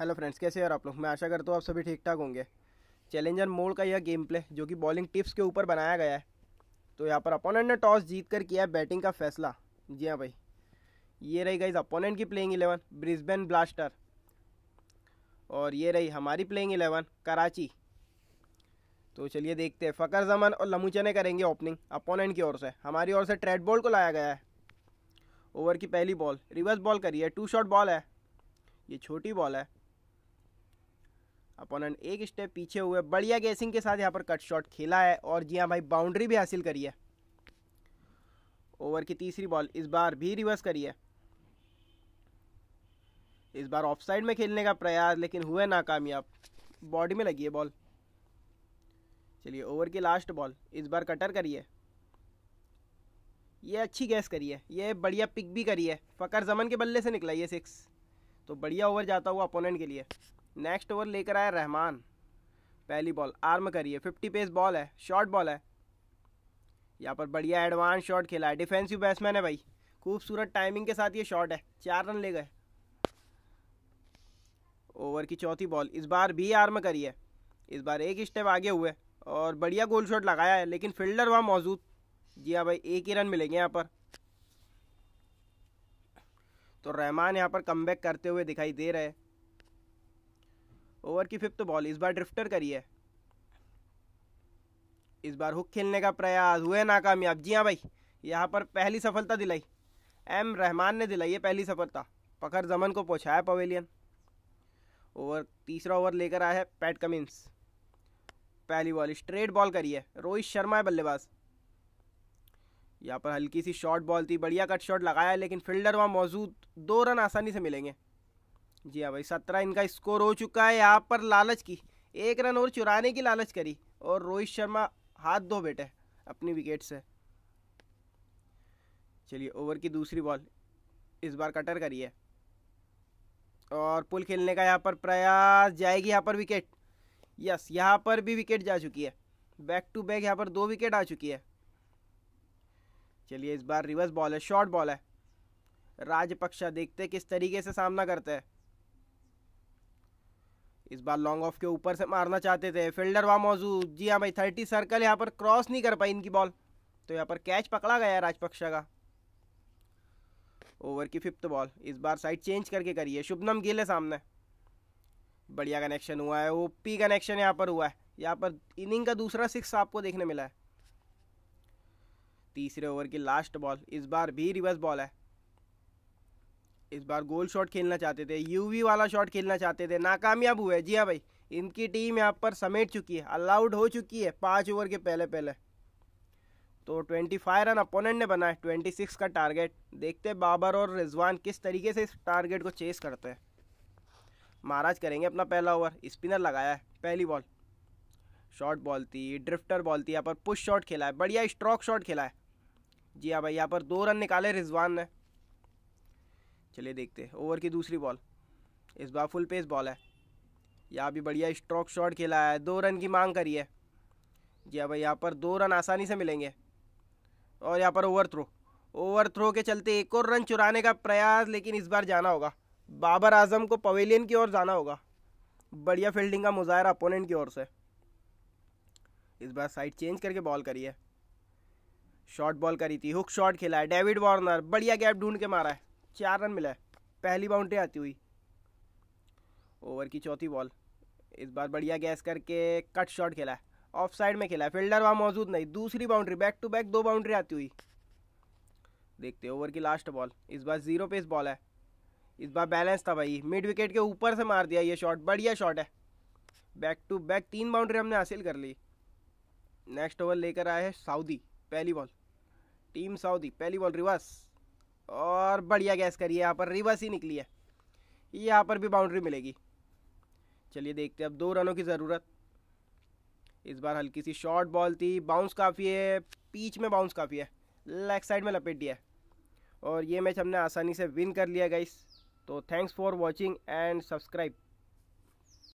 hello friends कैसे यार आप लोग मैं आशा करता हूँ आप सभी ठीक ठाक होंगे चैलेंजर मोड का यह गेम प्ले जो कि बॉलिंग टिप्स के ऊपर बनाया गया है तो यहाँ पर अपोनेंट ने टॉस जीत कर किया है बैटिंग का फैसला जी हाँ भाई ये रही गई अपोनेंट की प्लेइंग इलेवन ब्रिस्बेन ब्लास्टर और ये रही हमारी प्लेइंग इलेवन कराची तो चलिए देखते हैं फ़कर जमान और लमूचने करेंगे ओपनिंग अपोनेंट की ओर से हमारी ओर से ट्रेड बॉल को लाया गया है ओवर की पहली बॉल रिवर्स बॉल करी है टू शॉट बॉल है ये छोटी बॉल है अपोनेंट एक स्टेप पीछे हुए बढ़िया गेसिंग के साथ यहाँ पर कट शॉट खेला है और जी हाँ भाई बाउंड्री भी हासिल करी है ओवर की तीसरी बॉल इस बार भी रिवर्स करी है इस बार ऑफ साइड में खेलने का प्रयास लेकिन हुए नाकामयाब बॉडी में लगी है बॉल चलिए ओवर की लास्ट बॉल इस बार कटर करिए ये अच्छी गैस करिए ये बढ़िया पिक भी करिए फ़कर जमन के बल्ले से निकला ये सिक्स तो बढ़िया ओवर जाता हुआ अपोनेंट के लिए नेक्स्ट ओवर लेकर आया रहमान पहली बॉल आर्म करिए फिफ्टी पेस बॉल है शॉर्ट बॉल है यहाँ पर बढ़िया एडवांस शॉट खेला है डिफेंसिव बैट्समैन है भाई खूबसूरत टाइमिंग के साथ ये शॉट है चार रन ले गए ओवर की चौथी बॉल इस बार भी आर्म करिए इस बार एक स्टेप आगे हुए और बढ़िया गोल शॉट लगाया है लेकिन फील्डर वहाँ मौजूद जी हाँ भाई एक ही रन मिलेंगे यहाँ पर तो रहमान यहाँ पर कम करते हुए दिखाई दे रहे हैं ओवर की फिफ्थ बॉल इस बार ड्रिफ्टर करी है इस बार हुक खेलने का प्रयास हुए नाकामयाब जी हाँ भाई यहाँ पर पहली सफलता दिलाई एम रहमान ने दिलाई है पहली सफलता पकड़ जमन को पहुँचाया पवेलियन ओवर तीसरा ओवर लेकर आया है पैट कमिंस पहली बॉल स्ट्रेट बॉल करी है रोहित शर्मा है बल्लेबाज यहाँ पर हल्की सी शॉर्ट बॉल थी बढ़िया कट शॉट लगाया लेकिन फील्डर वहाँ मौजूद दो रन आसानी से मिलेंगे जी हाँ भाई सत्रह इनका स्कोर हो चुका है यहाँ पर लालच की एक रन और चुराने की लालच करी और रोहित शर्मा हाथ धो बैठे अपनी विकेट से चलिए ओवर की दूसरी बॉल इस बार कटर करी है और पुल खेलने का यहाँ पर प्रयास जाएगी यहाँ पर विकेट यस यहाँ पर भी विकेट जा चुकी है बैक टू बैक यहाँ पर दो विकेट आ चुकी है चलिए इस बार रिवर्स बॉल है शॉर्ट बॉल है राजपक्षा देखते किस तरीके से सामना करते हैं इस बार लॉन्ग ऑफ के ऊपर से मारना चाहते थे फील्डर वहाँ मौजूद जी हाँ भाई थर्टी सर्कल यहाँ पर क्रॉस नहीं कर पाई इनकी बॉल तो यहाँ पर कैच पकड़ा गया राजपक्षा का ओवर की फिफ्थ बॉल इस बार साइड चेंज करके करिए शुभनम गिल है सामने बढ़िया कनेक्शन हुआ है ओपी कनेक्शन यहाँ पर हुआ है यहाँ पर इनिंग का दूसरा सिक्स आपको देखने मिला है तीसरे ओवर की लास्ट बॉल इस बार भी रिवर्स बॉल है इस बार गोल शॉट खेलना चाहते थे यूवी वाला शॉट खेलना चाहते थे नाकामयाब हुए जी हाँ भाई इनकी टीम यहाँ पर समेट चुकी है अलाउड हो चुकी है पाँच ओवर के पहले पहले तो 25 रन अपोनेंट ने बनाए 26 का टारगेट देखते बाबर और रिजवान किस तरीके से इस टारगेट को चेस करते हैं महाराज करेंगे अपना पहला ओवर स्पिनर लगाया है पहली बॉल शॉर्ट बॉल थी ड्रिफ्टर बॉल थी यहाँ पर पुश शॉट खेला है बढ़िया स्ट्रॉक शॉट खेला है जी हाँ भाई यहाँ पर दो रन निकाले रिजवान ने चलिए देखते हैं ओवर की दूसरी बॉल इस बार फुल पेस बॉल है यहाँ भी बढ़िया स्ट्रोक शॉट खेला है दो रन की मांग करी है जी हाँ भाई यहाँ पर दो रन आसानी से मिलेंगे और यहाँ पर ओवर थ्रो ओवर थ्रो के चलते एक और रन चुराने का प्रयास लेकिन इस बार जाना होगा बाबर आजम को पवेलियन की ओर जाना होगा बढ़िया फील्डिंग का मुजाहरा अपोनेंट की ओर से इस बार साइड चेंज करके बॉल करी है शॉर्ट बॉल करी थी हुक शॉट खेला है डेविड वार्नर बढ़िया गैप ढूंढ के मारा है चार रन मिला है पहली बाउंड्री आती हुई ओवर की चौथी बॉल इस बार बढ़िया गैस करके कट शॉट खेला है ऑफ साइड में खेला है फील्डर वहाँ मौजूद नहीं दूसरी बाउंड्री बैक टू बैक दो बाउंड्री आती हुई देखते ओवर की लास्ट बॉल इस बार जीरो पेस बॉल है इस बार बैलेंस था भाई मिड विकेट के ऊपर से मार दिया ये शॉट बढ़िया शॉट है बैक टू बैक तीन बाउंड्री हमने हासिल कर ली नेक्स्ट ओवर लेकर आए हैं सऊदी पहली बॉल टीम सऊदी पहली बॉल रिवर्स और बढ़िया गैस करिए यहाँ पर रिवर्स ही निकली है यहाँ पर भी बाउंड्री मिलेगी चलिए देखते हैं अब दो रनों की ज़रूरत इस बार हल्की सी शॉर्ट बॉल थी बाउंस काफ़ी है पीच में बाउंस काफ़ी है लेग साइड में लपेट दिया है और ये मैच हमने आसानी से विन कर लिया गई तो thanks for watching and subscribe